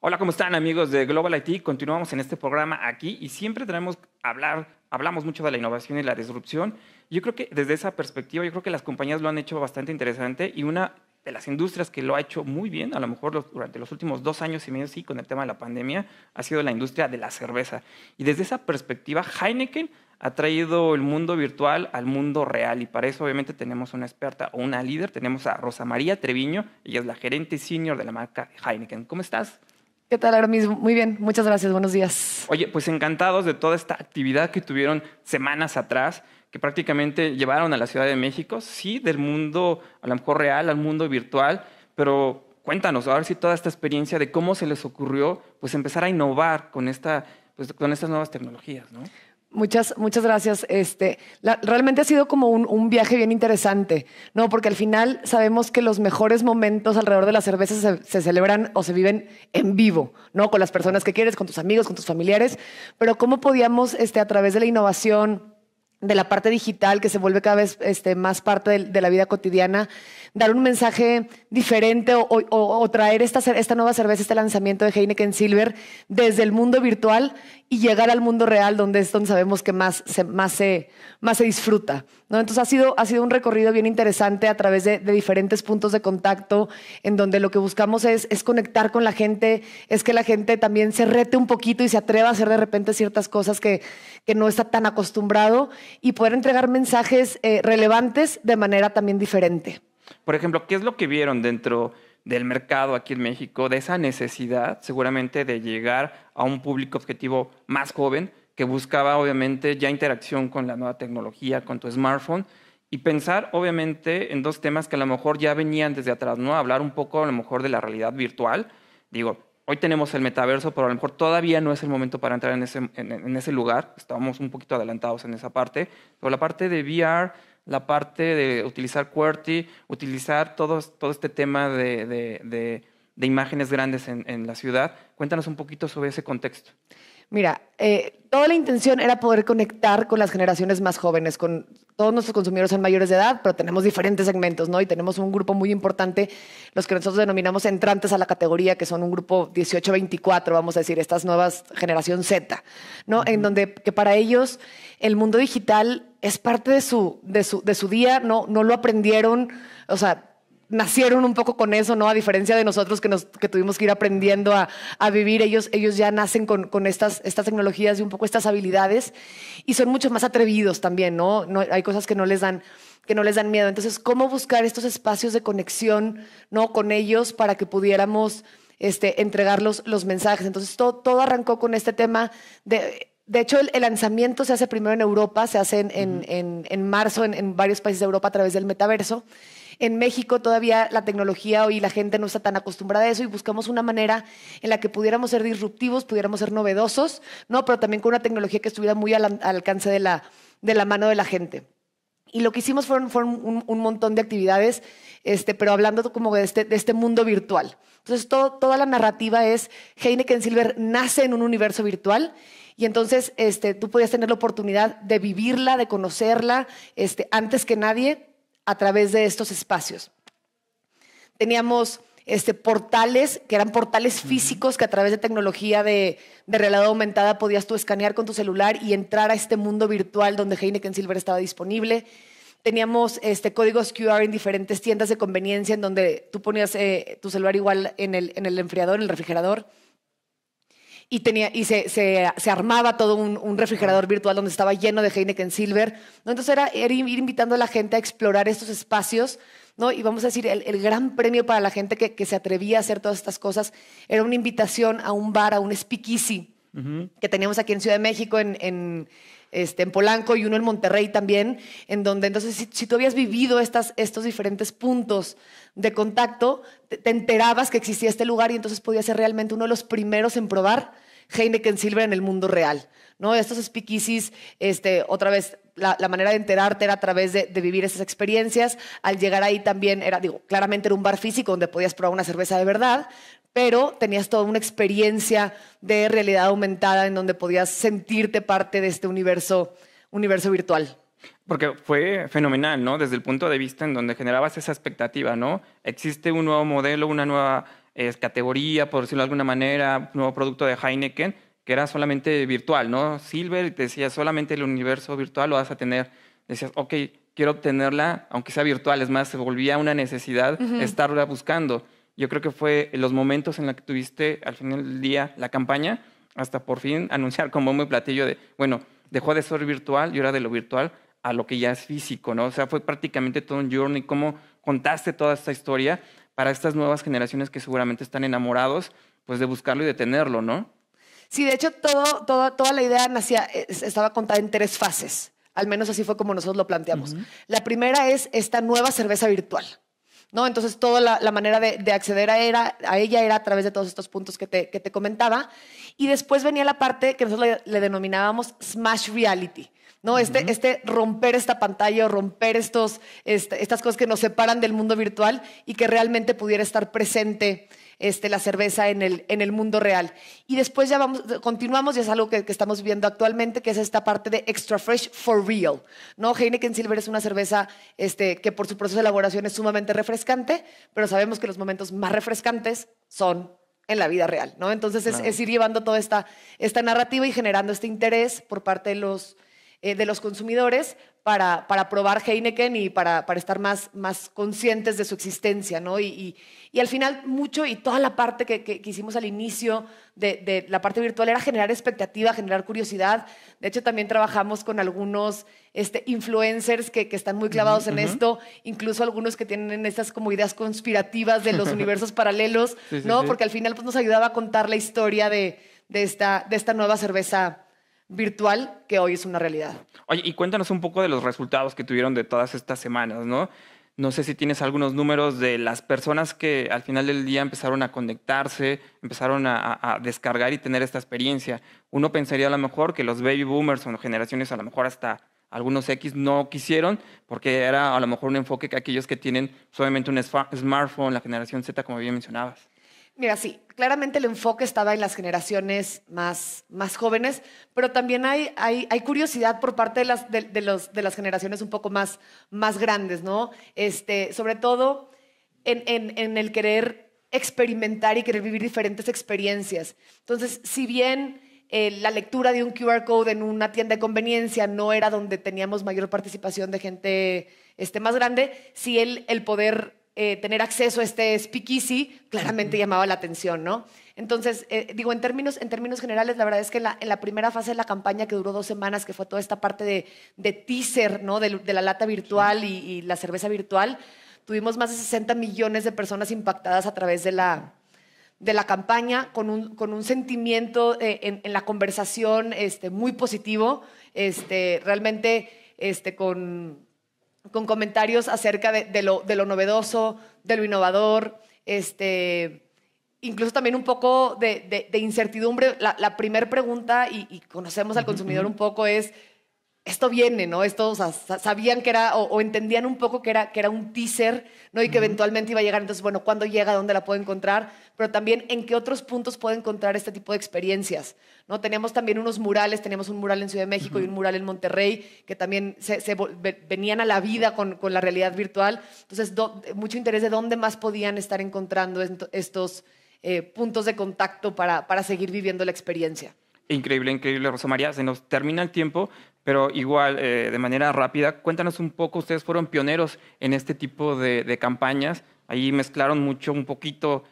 Hola, ¿cómo están amigos de Global IT? Continuamos en este programa aquí y siempre tenemos hablar, hablamos mucho de la innovación y la disrupción. Yo creo que desde esa perspectiva, yo creo que las compañías lo han hecho bastante interesante y una de las industrias que lo ha hecho muy bien, a lo mejor durante los últimos dos años y medio, sí, con el tema de la pandemia, ha sido la industria de la cerveza. Y desde esa perspectiva, Heineken ha traído el mundo virtual al mundo real y para eso obviamente tenemos una experta o una líder, tenemos a Rosa María Treviño, ella es la gerente senior de la marca Heineken. ¿Cómo estás? ¿Qué tal, mismo Muy bien, muchas gracias, buenos días. Oye, pues encantados de toda esta actividad que tuvieron semanas atrás, que prácticamente llevaron a la Ciudad de México, sí, del mundo a lo mejor real al mundo virtual, pero cuéntanos, a ver si toda esta experiencia de cómo se les ocurrió pues empezar a innovar con, esta, pues, con estas nuevas tecnologías, ¿no? Muchas, muchas gracias. Este, realmente ha sido como un, viaje bien interesante, ¿no? Porque al final sabemos que los mejores momentos alrededor de la cerveza se, celebran o se viven en vivo, ¿no? Con las personas que quieres, con tus amigos, con tus familiares. Pero ¿cómo podíamos, este, a través de la innovación, de la parte digital que se vuelve cada vez este, más parte de la vida cotidiana, dar un mensaje diferente o, traer esta, nueva cerveza, este lanzamiento de Heineken Silver desde el mundo virtual y llegar al mundo real donde es donde sabemos que más se, disfruta. Entonces ha sido, ha sido un recorrido bien interesante a través de, diferentes puntos de contacto en donde lo que buscamos es, conectar con la gente, es que la gente también se rete un poquito y se atreva a hacer de repente ciertas cosas que, no está tan acostumbrado y poder entregar mensajes eh, relevantes de manera también diferente. Por ejemplo, ¿qué es lo que vieron dentro del mercado aquí en México, de esa necesidad seguramente de llegar a un público objetivo más joven que buscaba obviamente ya interacción con la nueva tecnología, con tu smartphone? y pensar obviamente en dos temas que a lo mejor ya venían desde atrás, ¿no? Hablar un poco a lo mejor de la realidad virtual. Digo, hoy tenemos el metaverso, pero a lo mejor todavía no es el momento para entrar en ese, lugar. Estábamos un poquito adelantados en esa parte. Pero la parte de VR, la parte de utilizar QWERTY, utilizar todo, este tema de, imágenes grandes en la ciudad. Cuéntanos un poquito sobre ese contexto. Mira, eh, toda la intención era poder conectar con las generaciones más jóvenes, con todos nuestros consumidores en mayores de edad, pero tenemos diferentes segmentos, ¿no? Y tenemos un grupo muy importante, los que nosotros denominamos entrantes a la categoría, que son un grupo 18-24, vamos a decir, estas nuevas generación Z, ¿no? En donde que para ellos el mundo digital es parte de su, de su, de su día, no, no lo aprendieron, o sea, nacieron un poco con eso, ¿no? A diferencia de nosotros que, nos, que tuvimos que ir aprendiendo a, vivir, ellos, ellos ya nacen con, estas, estas tecnologías y un poco estas habilidades y son mucho más atrevidos también, ¿no? no hay cosas que no les dan que no les dan miedo. Entonces, ¿cómo buscar estos espacios de conexión ¿no? con ellos para que pudiéramos este, los, mensajes? Entonces, todo, todo arrancó con este tema de de hecho, el, lanzamiento se hace primero en Europa, se hace en marzo en, varios países de Europa a través del metaverso. En México todavía la tecnología hoy la gente no está tan acostumbrada a eso y buscamos una manera en la que pudiéramos ser disruptivos, pudiéramos ser novedosos, ¿no? Pero también con una tecnología que estuviera muy al, alcance de la, de la mano de la gente. Y lo que hicimos fueron, un, montón de actividades, este, pero hablando como de este, de este mundo virtual. Entonces, toda la narrativa es Heineken Silver nace en un universo virtual y entonces este, tú podías tener la oportunidad de vivirla, de conocerla este, antes que nadie a través de estos espacios. Teníamos este, portales, que eran portales físicos que a través de tecnología de, de, realidad aumentada podías tú escanear con tu celular y entrar a este mundo virtual donde Heineken Silver estaba disponible. Teníamos este, códigos QR en diferentes tiendas de conveniencia en donde tú ponías eh, tu celular igual en en el enfriador, en el refrigerador y, tenía, y se, se, se armaba todo un, un, refrigerador virtual donde estaba lleno de Heineken Silver. ¿no? Entonces era, ir invitando a la gente a explorar estos espacios. ¿no? Y vamos a decir, el, el gran premio para la gente que, que, se atrevía a hacer todas estas cosas era una invitación a un bar, a un speakeasy que teníamos aquí en Ciudad de México, en este, en Polanco y uno en Monterrey también, en donde entonces si, tú habías vivido estas, estos diferentes puntos de contacto, te, enterabas que existía este lugar y entonces podías ser realmente uno de los primeros en probar Heineken Silver en el mundo real. ¿no? Estos speakeasies, este, otra vez, la, manera de enterarte era a través de, de, vivir esas experiencias. Al llegar ahí también era, digo, claramente era un bar físico donde podías probar una cerveza de verdad, pero tenías toda una experiencia de realidad aumentada en donde podías sentirte parte de este universo, universo virtual. Porque fue fenomenal, ¿no? Desde el punto de vista en donde generabas esa expectativa, ¿no? Existe un nuevo modelo, una nueva eh, categoría, por decirlo de alguna manera, un nuevo producto de Heineken, que era solamente virtual, ¿no? Silver te decía, solamente el universo virtual lo vas a tener. Decías, ok, quiero obtenerla, aunque sea virtual. Es más, se volvía una necesidad estarla buscando. Yo creo que fue en los momentos en los que tuviste al final del día la campaña, hasta por fin anunciar como muy platillo de, bueno, dejó de ser virtual y ahora de lo virtual a lo que ya es físico, ¿no? O sea, fue prácticamente todo un journey, cómo contaste toda esta historia para estas nuevas generaciones que seguramente están enamorados, pues de buscarlo y de tenerlo, ¿no? Sí, de hecho, todo, toda la idea nacía, eh, estaba contada en tres fases. Al menos así fue como nosotros lo planteamos. La primera es esta nueva cerveza virtual. ¿no? Entonces, toda la, manera de, acceder a, ella era a través de todos estos puntos que te, comentaba. Y después venía la parte que nosotros le, denominábamos Smash Reality. ¿no? Este, este romper esta pantalla o romper estos, este, estas cosas que nos separan del mundo virtual y que realmente pudiera estar presente este, la cerveza en el, mundo real. Y después ya vamos, continuamos, y es algo que, estamos viendo actualmente, que es esta parte de extra fresh for real. ¿no? Heineken Silver es una cerveza este, que por su proceso de elaboración es sumamente refrescante, pero sabemos que los momentos más refrescantes son en la vida real, ¿no? Entonces es, ir llevando toda esta narrativa y generando este interés por parte de los, eh, de los consumidores para, probar Heineken y para, estar más, más conscientes de su existencia, ¿no? Y, al final mucho y toda la parte que, que, hicimos al inicio de, la parte virtual era generar expectativa, generar curiosidad. De hecho, también trabajamos con algunos este, influencers que, están muy clavados en esto, incluso algunos que tienen estas como ideas conspirativas de los universos paralelos, ¿no? Porque al final pues, nos ayudaba a contar la historia de, esta, de esta nueva cerveza virtual que hoy es una realidad. Oye, y cuéntanos un poco de los resultados que tuvieron de todas estas semanas, ¿no? No sé si tienes algunos números de las personas que al final del día empezaron a conectarse, empezaron a, descargar y tener esta experiencia. Uno pensaría a lo mejor que los baby boomers o generaciones a lo mejor hasta algunos X no quisieron porque era a lo mejor un enfoque que aquellos que tienen solamente un smartphone, la generación Z, como bien mencionabas. Mira, sí, claramente el enfoque estaba en las generaciones más, jóvenes, pero también hay, curiosidad por parte de las, generaciones un poco más, más grandes, ¿no? Este, sobre todo en, el querer experimentar y querer vivir diferentes experiencias. Entonces, si bien eh, la lectura de un QR code en una tienda de conveniencia no era donde teníamos mayor participación de gente este, más grande, si el poder eh, tener acceso a este speakeasy claramente llamaba la atención, ¿no? Entonces, eh, digo, en términos, en términos generales, la verdad es que en la, primera fase de la campaña, que duró dos semanas, que fue toda esta parte de, teaser, ¿no? De, la lata virtual y, la cerveza virtual, tuvimos más de 60 millones de personas impactadas a través de la, de la campaña, con un, con un sentimiento eh, en, en, la conversación este, muy positivo, este, realmente este, con con comentarios acerca de, lo, novedoso, de lo innovador, este, incluso también un poco de, incertidumbre. La, primera pregunta, y, conocemos al consumidor un poco, es esto viene, ¿no? Esto sabían que era, o, entendían un poco que era, que era un teaser, ¿no? Y que eventualmente iba a llegar. Entonces, bueno, ¿cuándo llega? ¿Dónde la puedo encontrar? Pero también, ¿en qué otros puntos puedo encontrar este tipo de experiencias? ¿No? Teníamos también unos murales, teníamos un mural en Ciudad de México y un mural en Monterrey, que también se, venían a la vida con, la realidad virtual. Entonces, mucho interés de dónde más podían estar encontrando estos eh, puntos de contacto para, para seguir viviendo la experiencia. Increíble, increíble, Rosa María. Se nos termina el tiempo, pero igual, eh, de manera rápida, cuéntanos un poco, ustedes fueron pioneros en este tipo de, campañas, ahí mezclaron mucho, un poquito,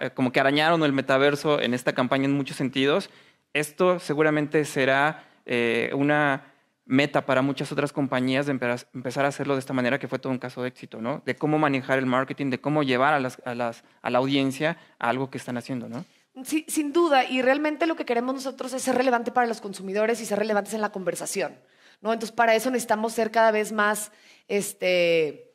eh, como que arañaron el metaverso en esta campaña en muchos sentidos. Esto seguramente será eh, una meta para muchas otras compañías de empezar a hacerlo de esta manera, que fue todo un caso de éxito, ¿no? De cómo manejar el marketing, de cómo llevar a, a la audiencia a algo que están haciendo, ¿no? sin duda, y realmente lo que queremos nosotros es ser relevante para los consumidores y ser relevantes en la conversación. Entonces, para eso necesitamos ser cada vez más, este,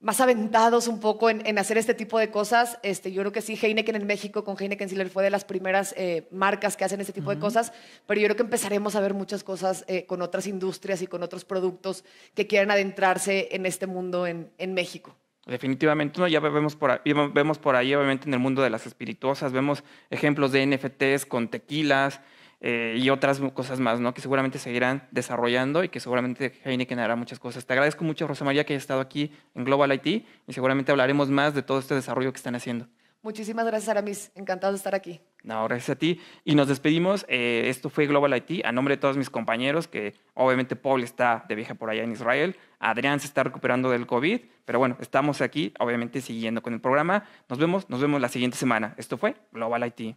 más aventados un poco en, hacer este tipo de cosas. Este, yo creo que sí, Heineken en México con Heineken Silver fue de las primeras eh, marcas que hacen este tipo de cosas, pero yo creo que empezaremos a ver muchas cosas eh, con otras industrias y con otros productos que quieran adentrarse en este mundo en México. Definitivamente, ya vemos por, ahí, obviamente, en el mundo de las espirituosas, vemos ejemplos de NFTs con tequilas eh, y otras cosas más, ¿no? Que seguramente seguirán desarrollando y que seguramente Heineken hará muchas cosas. Te agradezco mucho, Rosa María, que hayas estado aquí en Global IT y seguramente hablaremos más de todo este desarrollo que están haciendo. Muchísimas gracias, Aramis. Encantado de estar aquí. No, gracias a ti. Y nos despedimos. Eh, esto fue Global IT. A nombre de todos mis compañeros, que obviamente Paul está de viaje por allá en Israel. Adrián se está recuperando del COVID. Pero bueno, estamos aquí, obviamente, siguiendo con el programa. Nos vemos, nos vemos la siguiente semana. Esto fue Global IT.